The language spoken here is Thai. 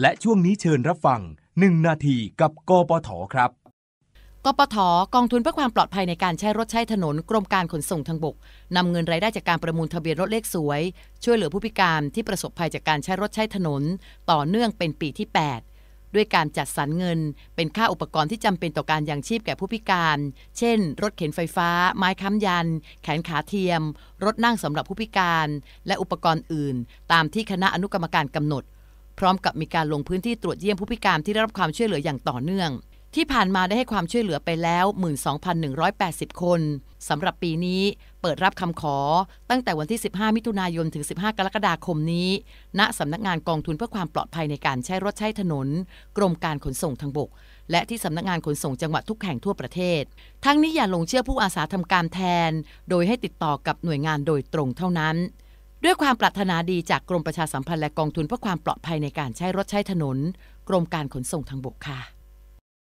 และช่วงนี้เชิญรับฟัง 1 นาทีกับกปทครับ กปทกองทุนเพื่อความปลอดภัยในการใช้รถใช้ถนนกรมการขนส่งทางบกนำเงินรายได้จากการประมูลทะเบียนรถเลขสวย ช่วยเหลือผู้พิการที่ประสบภัยจากการใช้รถใช้ถนน ต่อเนื่องเป็นปีที่ 8 ด้วยการจัดสรรเงิน เป็นค่าอุปกรณ์ที่จำเป็นต่อการยังชีพแก่ผู้พิการ เช่น รถเข็นไฟฟ้า ไม้ค้ำยัน แขนขาเทียม รถนั่งสำหรับผู้พิการ และอุปกรณ์อื่น ตามที่คณะอนุกรรมการกำหนดพร้อมกับมีการลงพื้นที่ตรวจเยี่ยมผู้พิการที่ได้รับความช่วยเหลืออย่างต่อเนื่อง ที่ผ่านมาได้ให้ความช่วยเหลือไปแล้ว 12,180 คนสำหรับปีนี้เปิดรับคำขอตั้งแต่วันที่ 15 มิถุนายนถึง 15 กรกฎาคมนี้ ณสำนักงานกองทุนเพื่อความปลอดภัยในการใช้รถใช้ถนน กรมการขนส่งทางบก และที่สำนักงานขนส่งจังหวัดทุกแห่งทั่วประเทศ ทั้งนี้อย่าลงเชื่อผู้อาสาทำการแทน โดยให้ติดต่อกับหน่วยงานโดยตรงเท่านั้นด้วยความปรารถนาดีจากกรมประชาสัมพันธ์และกองทุน เพื่อความปลอดภัยในการใช้รถใช้ถนน กรมการขนส่งทางบกค่ะ